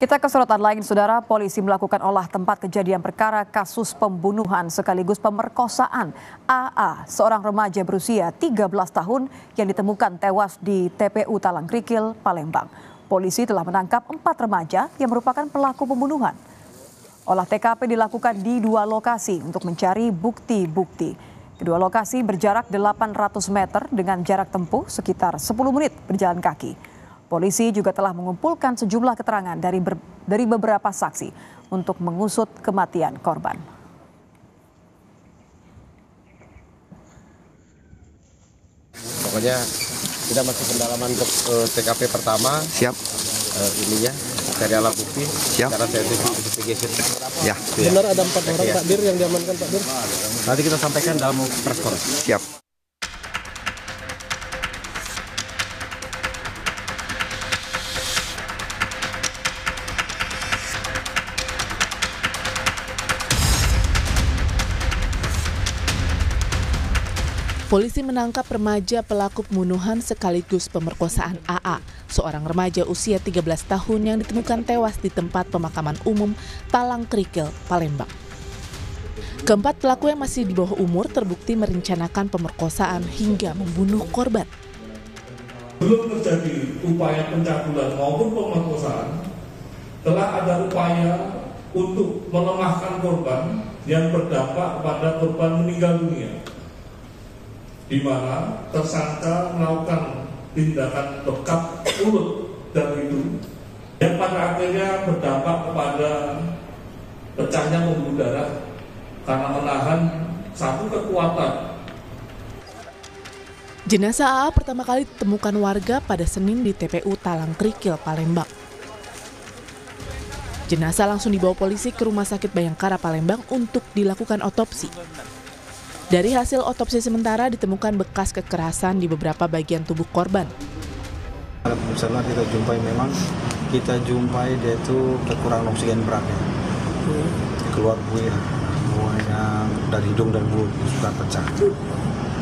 Kita ke sorotan lain, saudara. Polisi melakukan olah tempat kejadian perkara kasus pembunuhan sekaligus pemerkosaan AA, seorang remaja berusia 13 tahun yang ditemukan tewas di TPU Talang Krikil, Palembang. Polisi telah menangkap empat remaja yang merupakan pelaku pembunuhan. Olah TKP dilakukan di dua lokasi untuk mencari bukti-bukti. Kedua lokasi berjarak 800 meter dengan jarak tempuh sekitar 10 menit berjalan kaki. Polisi juga telah mengumpulkan sejumlah keterangan dari, ber, dari beberapa saksi untuk mengusut kematian korban. Pokoknya kita masuk pendalaman ke, uh, TKP pertama. Siap. Uh, eh, ininya dari alat bukti Siap. Karena saya scientific investigation. Ya. Benar ada empat orang Pak Dir yang diamankan Pak Dir. Nanti kita sampaikan dalam press conference. Siap. Polisi menangkap remaja pelaku pembunuhan sekaligus pemerkosaan AA, seorang remaja usia 13 tahun yang ditemukan tewas di tempat pemakaman umum Talang Krikil, Palembang. Keempat pelaku yang masih di bawah umur terbukti merencanakan pemerkosaan hingga membunuh korban. Belum terjadi upaya pencabulan maupun pemerkosaan, telah ada upaya untuk melemahkan korban yang berdampak pada korban meninggal dunia di mana tersangka melakukan tindakan bekap mulut dan hidung yang pada akhirnya berdampak kepada pecahnya pembuluh darah karena menahan satu kekuatan Jenazah AA pertama kali ditemukan warga pada Senin di TPU Talang Krikil, Palembang. Jenazah langsung dibawa polisi ke Rumah Sakit Bayangkara Palembang untuk dilakukan otopsi. Dari hasil otopsi sementara ditemukan bekas kekerasan di beberapa bagian tubuh korban. Pemeriksaan kita jumpai memang kita jumpai dia itu kekurangan oksigen beratnya. Keluar buih yang dari hidung dan mulut sudah pecah.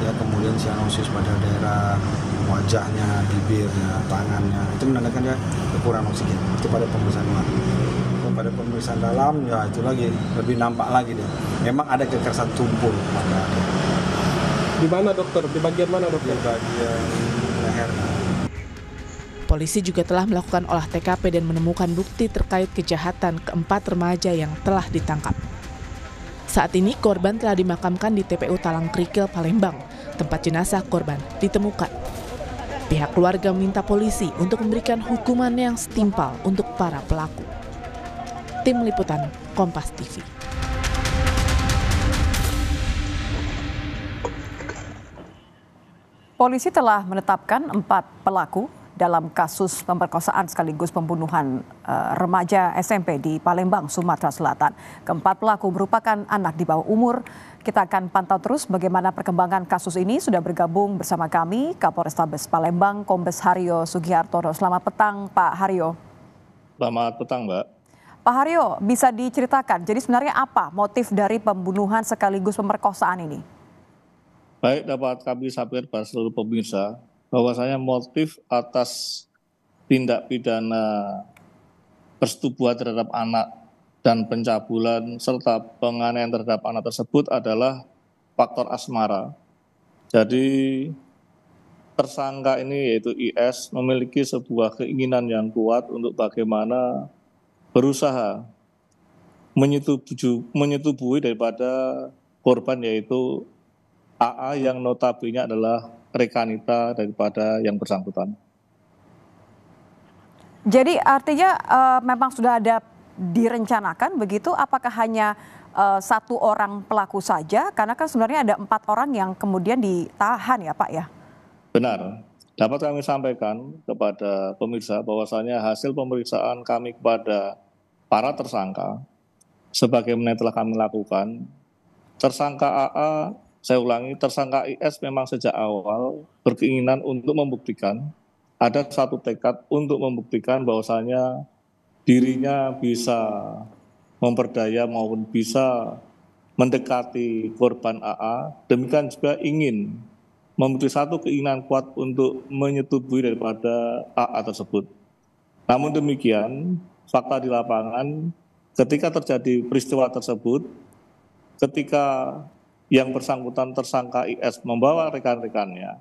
Ya, kemudian sianosis pada daerah wajahnya, bibirnya, tangannya. Itu menandakan dia kekurangan oksigen. Itu pada pemeriksaan luar pada pemeriksaan dalam ya itu lagi lebih nampak lagi deh memang ada kekerasan tumpul pada di mana dokter di bagian mana dokter di bagian leher Polisi juga telah melakukan olah TKP dan menemukan bukti terkait kejahatan keempat remaja yang telah ditangkap. Saat ini korban telah dimakamkan di TPU Talang Krikil, Palembang, tempat jenazah korban ditemukan. Pihak keluarga minta polisi untuk memberikan hukuman yang setimpal untuk para pelaku. Tim Liputan Kompas TV. Polisi telah menetapkan empat pelaku dalam kasus pemerkosaan sekaligus pembunuhan uh, remaja SMP di Palembang, Sumatera Selatan. Keempat pelaku merupakan anak di bawah umur. Kita akan pantau terus bagaimana perkembangan kasus ini. Sudah bergabung bersama kami Kapolrestabes Palembang, Kombes Haryo Sugiharto. Selamat petang, Pak Haryo. Selamat petang, Mbak. Pak Haryo, bisa diceritakan, jadi sebenarnya apa motif dari pembunuhan sekaligus pemerkosaan ini? Baik, dapat kami sampaikan kepada seluruh pemirsa, bahwasanya motif atas tindak pidana persetubuhan terhadap anak dan pencabulan serta penganiayaan terhadap anak tersebut adalah faktor asmara. Jadi tersangka ini yaitu IS memiliki sebuah keinginan yang kuat untuk bagaimana berusaha menyetubuhi, menyetubuhi daripada korban yaitu AA yang notabene adalah rekanita daripada yang bersangkutan. Jadi artinya uh, memang sudah ada direncanakan begitu? Apakah hanya uh, satu orang pelaku saja? Karena kan sebenarnya ada empat orang yang kemudian ditahan ya Pak ya? Benar. Dapat kami sampaikan kepada pemirsa bahwasanya hasil pemeriksaan kami kepada para tersangka, sebagaimana telah kami lakukan, tersangka AA, saya ulangi, tersangka IS memang sejak awal berkeinginan untuk membuktikan, ada satu tekad untuk membuktikan bahwasanya dirinya bisa memperdaya maupun bisa mendekati korban AA, demikian juga ingin memiliki satu keinginan kuat untuk menyetubuhi daripada AA tersebut. Namun demikian, fakta di lapangan ketika terjadi peristiwa tersebut, ketika yang bersangkutan tersangka IS membawa rekan-rekannya,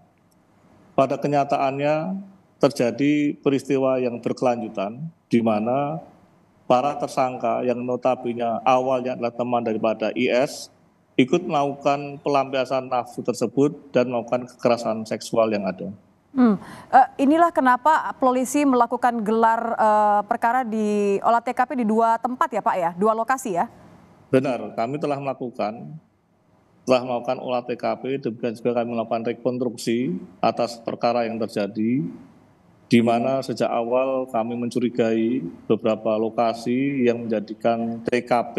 pada kenyataannya terjadi peristiwa yang berkelanjutan, di mana para tersangka yang notabene awalnya adalah teman daripada IS, ikut melakukan pelampiasan nafsu tersebut dan melakukan kekerasan seksual yang ada. Hmm. Uh, inilah kenapa polisi melakukan gelar uh, perkara di olah TKP di dua tempat ya Pak ya, dua lokasi ya? Benar, kami telah melakukan telah melakukan olah TKP, demikian juga kami melakukan rekonstruksi atas perkara yang terjadi, di mana sejak awal kami mencurigai beberapa lokasi yang menjadikan TKP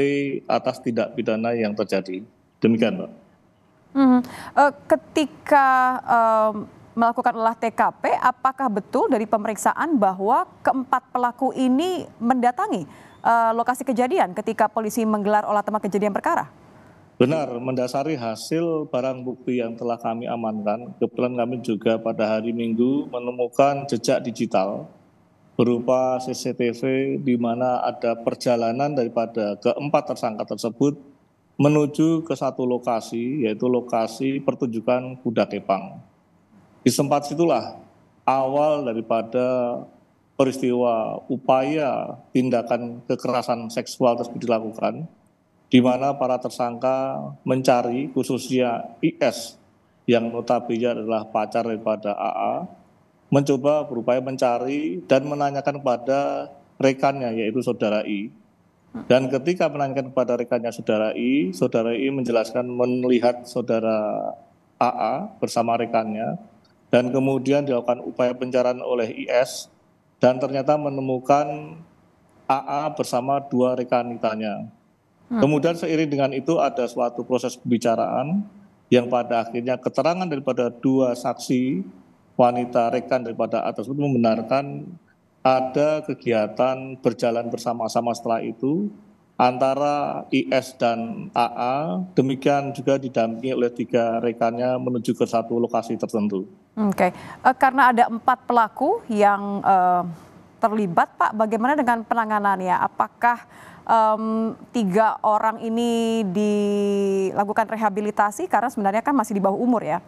atas tindak pidana yang terjadi. Demikian, Pak. Hmm. Uh, ketika uh, melakukan olah TKP, apakah betul dari pemeriksaan bahwa keempat pelaku ini mendatangi uh, lokasi kejadian ketika polisi menggelar olah tempat kejadian perkara? Benar, mendasari hasil barang bukti yang telah kami amankan, kebetulan kami juga pada hari Minggu menemukan jejak digital berupa CCTV di mana ada perjalanan daripada keempat tersangka tersebut menuju ke satu lokasi, yaitu lokasi pertunjukan kuda kepang. Di tempat situlah awal daripada peristiwa upaya tindakan kekerasan seksual tersebut dilakukan, di mana para tersangka mencari khususnya IS yang notabene adalah pacar daripada AA, mencoba berupaya mencari dan menanyakan kepada rekannya yaitu saudara I. Dan ketika menanyakan kepada rekannya saudara I, saudara I menjelaskan melihat saudara AA bersama rekannya dan kemudian dilakukan upaya pencarian oleh IS dan ternyata menemukan AA bersama dua rekanitanya. Hmm. Kemudian seiring dengan itu ada suatu proses pembicaraan yang pada akhirnya keterangan daripada dua saksi wanita rekan daripada atas itu membenarkan ada kegiatan berjalan bersama-sama setelah itu antara IS dan AA, demikian juga didampingi oleh tiga rekannya menuju ke satu lokasi tertentu. Oke, okay. Eh, karena ada empat pelaku yang uh, terlibat, Pak, bagaimana dengan penanganannya? Apakah um, tiga orang ini dilakukan rehabilitasi karena sebenarnya kan masih di bawah umur ya?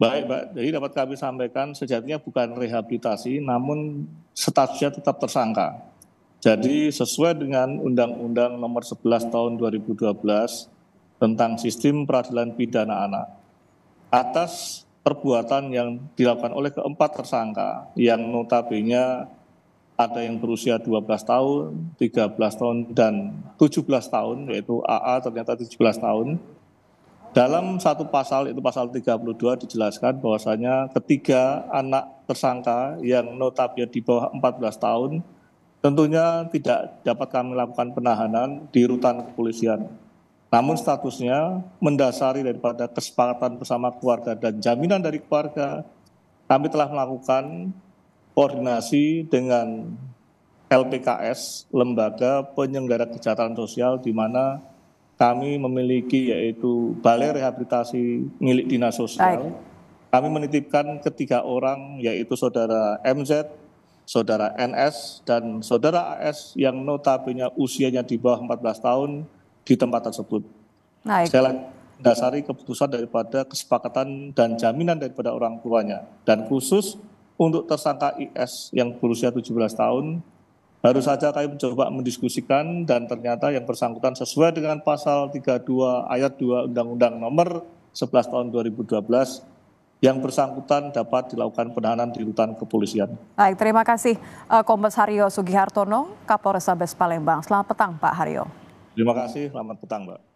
Baik, Pak. Jadi dapat kami sampaikan sejatinya bukan rehabilitasi, namun statusnya tetap tersangka. Jadi sesuai dengan Undang-Undang Nomor 11 Tahun 2012 tentang Sistem Peradilan Pidana Anak, atas perbuatan yang dilakukan oleh keempat tersangka yang notabene ada yang berusia 12 tahun, 13 tahun, dan 17 tahun, yaitu AA ternyata 17 tahun. Dalam satu pasal, itu pasal 32 dijelaskan bahwasanya ketiga anak tersangka yang notabene di bawah 14 tahun, tentunya tidak dapat kami lakukan penahanan di rutan kepolisian namun statusnya mendasari daripada kesepakatan bersama keluarga dan jaminan dari keluarga, kami telah melakukan koordinasi dengan LPKS, Lembaga Penyelenggara Kesehatan Sosial, di mana kami memiliki yaitu Balai Rehabilitasi Milik Dinas Sosial. Kami menitipkan ketiga orang yaitu saudara MZ, saudara NS, dan saudara AS yang notabene usianya di bawah 14 tahun di tempat tersebut. Naik. Saya dasari keputusan daripada kesepakatan dan jaminan daripada orang tuanya. Dan khusus untuk tersangka IS yang berusia 17 tahun, baru saja kami mencoba mendiskusikan dan ternyata yang bersangkutan sesuai dengan pasal 32 ayat 2 Undang-Undang nomor 11 tahun 2012 yang bersangkutan dapat dilakukan penahanan di rutan kepolisian. Baik, terima kasih eh, Kombes Haryo Sugihartono, Kapolres Sabes Palembang. Selamat petang Pak Haryo. Terima kasih, selamat petang, Mbak.